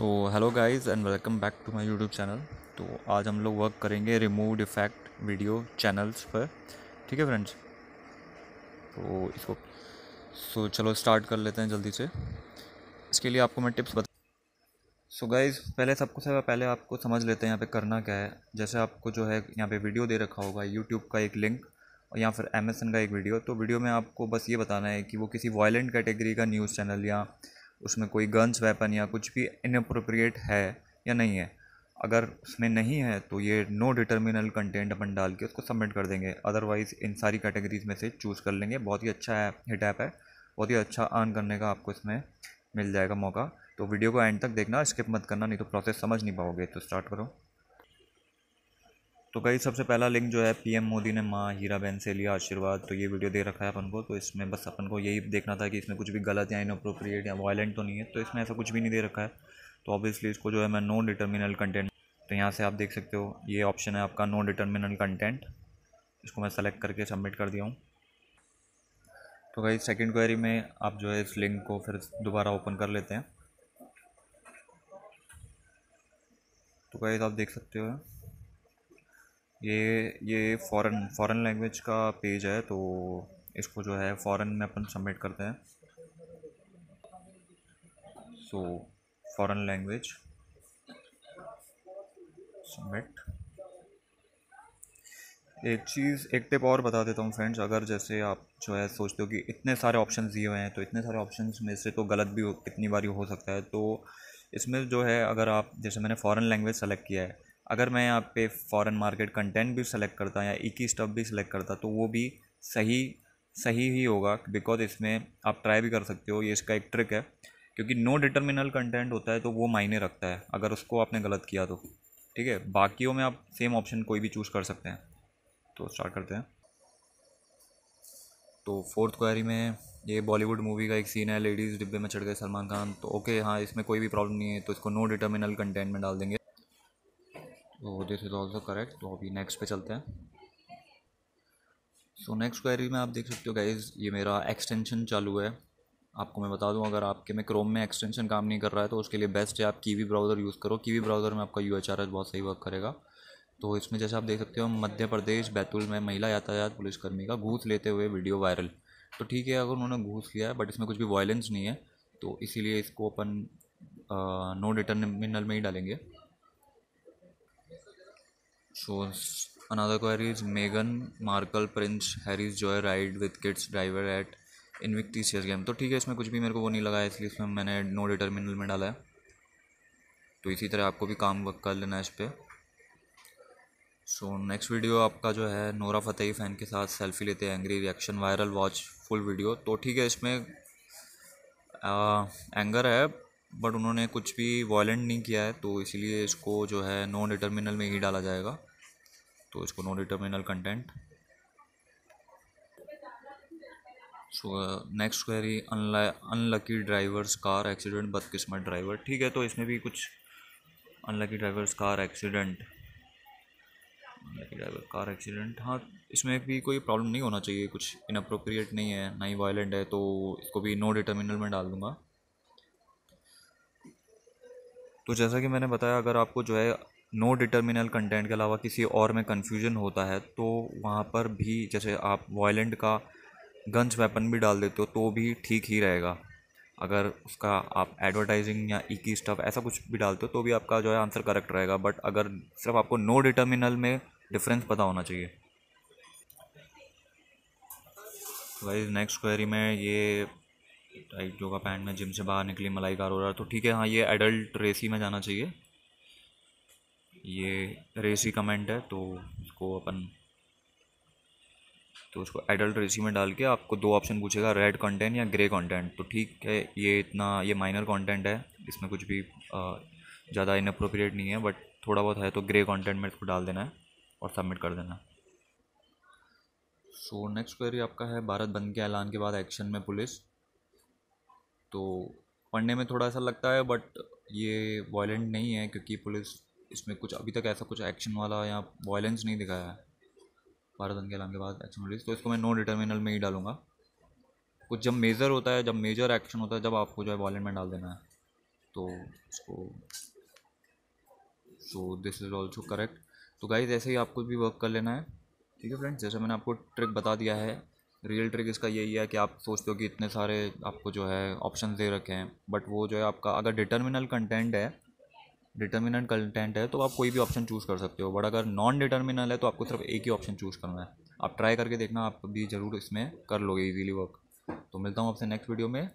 So hello guys and welcome back to my YouTube channel तो आज हम लोग वर्क करेंगे रिमूव इफ़ेक्ट वीडियो चैनल्स पर ठीक है फ्रेंड्स तो इसको सो so, चलो स्टार्ट कर लेते हैं जल्दी से इसके लिए आपको मैं टिप्स बता सो so गाइज पहले सबको सब पहले आपको समझ लेते हैं यहाँ पे करना क्या है जैसे आपको जो है यहाँ पे वीडियो दे रखा होगा यूट्यूब का एक लिंक और या फिर अमेजन का एक वीडियो तो वीडियो में आपको बस ये बताना है कि वो किसी वायलेंट कैटेगरी का न्यूज़ चैनल या उसमें कोई गन्स वेपन या कुछ भी इनअप्रोप्रिएट है या नहीं है अगर उसमें नहीं है तो ये नो डिटर्मिनल कंटेंट अपन डाल के उसको सबमिट कर देंगे अदरवाइज़ इन सारी कैटेगरीज में से चूज़ कर लेंगे बहुत ही अच्छा ऐप हिट ऐप है बहुत ही अच्छा अर्न करने का आपको इसमें मिल जाएगा मौका तो वीडियो को एंड तक देखना स्किप मत करना नहीं तो प्रोसेस समझ नहीं पाओगे तो स्टार्ट करो तो कई सबसे पहला लिंक जो है पीएम मोदी ने माँ हीरा बहन से लिया आशीर्वाद तो ये वीडियो दे रखा है अपन को तो इसमें बस अपन को यही देखना था कि इसमें कुछ भी गलत या इनअप्रोप्रिएट या वायलेंट तो नहीं है तो इसमें ऐसा कुछ भी नहीं दे रखा है तो ऑब्वियसली इसको जो है मैं नॉन डिटर्मिनल कंटेंट तो यहाँ से आप देख सकते हो ये ऑप्शन है आपका नॉन डिटर्मिनल कंटेंट इसको मैं सेलेक्ट करके सबमिट कर दिया हूँ तो भाई सेकेंड क्वेरी में आप जो है इस लिंक को फिर दोबारा ओपन कर लेते हैं तो गाइज आप देख सकते हो ये ये फॉरेन फॉरेन लैंग्वेज का पेज है तो इसको जो है फॉरेन में अपन सबमिट करते हैं सो फॉरेन लैंग्वेज सबमिट एक चीज़ एक टिप और बता देता हूँ फ्रेंड्स अगर जैसे आप जो है सोचते हो कि इतने सारे ऑप्शन दिए हुए हैं तो इतने सारे ऑप्शन में से तो गलत भी कितनी बारी हो सकता है तो इसमें जो है अगर आप जैसे मैंने फ़ॉरेन लैंग्वेज सेलेक्ट किया है अगर मैं यहाँ पे फॉरेन मार्केट कंटेंट भी सेलेक्ट करता या इकी e स्टफ भी सिलेक्ट करता तो वो भी सही सही ही होगा बिकॉज इसमें आप ट्राई भी कर सकते हो ये इसका एक ट्रिक है क्योंकि नो डिटर्मिनल कंटेंट होता है तो वो मायने रखता है अगर उसको आपने गलत किया तो ठीक है बाकियों में आप सेम ऑप्शन कोई भी चूज़ कर सकते हैं तो स्टार्ट करते हैं तो फोर्थ क्वारी में ये बॉलीवुड मूवी का एक सीन है लेडीज़ डिब्बे में चढ़ गए सलमान खान तो ओके हाँ इसमें कोई भी प्रॉब्लम नहीं है तो इसको नो डिटर्मिनल कंटेंट में डाल देंगे तो दिस इज़ ऑल्सो करेक्ट तो अभी नेक्स्ट पे चलते हैं सो नेक्स्ट क्वेरी में आप देख सकते हो गाइज ये मेरा एक्सटेंशन चालू है आपको मैं बता दूं अगर आपके में क्रोम में एक्सटेंशन काम नहीं कर रहा है तो उसके लिए बेस्ट है आप कीवी ब्राउज़र यूज़ करो कीवी ब्राउज़र में आपका यू एच आर बहुत सही वर्क करेगा तो इसमें जैसे आप देख सकते हो मध्य प्रदेश बैतूल में महिला यातायात पुलिसकर्मी का घूस लेते हुए वीडियो वायरल तो ठीक है अगर उन्होंने घूस लिया है बट इसमें कुछ भी वायलेंस नहीं है तो इसीलिए इसको अपन नो डिटर्मिनल में ही डालेंगे shows. Another query is Meghan Markle Prince Harry's joy ride with kids driver at Invictus chess game तो ठीक है इसमें कुछ भी मेरे को वो नहीं लगा इसलिए इसमें मैंने नो डिटर्मिनल में डाला है तो इसी तरह आपको भी काम वक्त कर लेना है इस पर सो नेक्स्ट वीडियो आपका जो है नोरा फतेही फ़ैन के साथ सेल्फी लेते हैं angry reaction viral watch full video तो ठीक है इसमें आ, एंगर है बट उन्होंने कुछ भी वॉयेंट नहीं किया है तो इसलिए इसको जो है नो डिटर्मिनल में ही डाला जाएगा तो इसको no detrimental content so next query unlucky drivers car accident बदकिस्मत ड्राइवर ठीक है तो इसमें भी कुछ unlucky drivers car accident unlucky driver car accident हाँ इसमें भी कोई प्रॉब्लम नहीं होना चाहिए कुछ इनअप्रोप्रिएट नहीं है ना ही वायलेंट है तो इसको भी नो डिटर्मिनल में डाल दूँगा तो जैसा कि मैंने बताया अगर आपको जो है नो डिटर्मिनल कंटेंट के अलावा किसी और में कन्फ्यूजन होता है तो वहाँ पर भी जैसे आप वॉयेंट का गन्स वेपन भी डाल देते हो तो भी ठीक ही रहेगा अगर उसका आप एडवर्टाइजिंग या इकी e स्टफ ऐसा कुछ भी डालते हो तो भी आपका जो है आंसर करेक्ट रहेगा बट अगर सिर्फ आपको नो डिटर्मिनल में डिफरेंस पता होना चाहिए वाइज नेक्स्ट क्वेरी में ये टाइट का पैंट में जिम से बाहर निकली मलाई अरोरा तो ठीक है हाँ ये एडल्ट रेसी में जाना चाहिए ये रेसी कमेंट है तो इसको अपन तो उसको एडल्ट रेसी में डाल के आपको दो ऑप्शन पूछेगा रेड कंटेंट या ग्रे कंटेंट तो ठीक है ये इतना ये माइनर कंटेंट है इसमें कुछ भी ज़्यादा इनअप्रोप्रिएट नहीं है बट थोड़ा बहुत है तो ग्रे कंटेंट में इसको डाल देना है और सबमिट कर देना है सो नेक्स्ट क्वेरी आपका है भारत बंद के ऐलान के बाद एक्शन में पुलिस तो पढ़ने में थोड़ा सा लगता है बट ये वॉयेंट नहीं है क्योंकि पुलिस इसमें कुछ अभी तक ऐसा कुछ एक्शन वाला या वायलेंस नहीं दिखाया है दिन के ऐलान के बाद एक्शन रिलीज तो इसको मैं नो डिटर्मिनल में ही डालूंगा कुछ जब मेजर होता है जब मेजर एक्शन होता है जब आपको जो है वॉलेंट में डाल देना है तो उसको so this is also correct तो गाइज ऐसे ही आपको भी वर्क कर लेना है ठीक है फ्रेंड्स जैसे मैंने आपको ट्रिक बता दिया है रियल ट्रिक इसका यही है कि आप सोचते हो कि इतने सारे आपको जो है ऑप्शन दे रखे हैं बट वो जो है आपका अगर डिटर्मिनल कंटेंट है डिटर्मिनेंट कंटेंट है तो आप कोई भी ऑप्शन चूज़ कर सकते हो बट अगर नॉन डिटर्मिनल है तो आपको सिर्फ एक ही ऑप्शन चूज़ करना है आप ट्राई करके देखना आप भी ज़रूर इसमें कर लोगे इजीली वर्क तो मिलता हूँ आपसे नेक्स्ट वीडियो में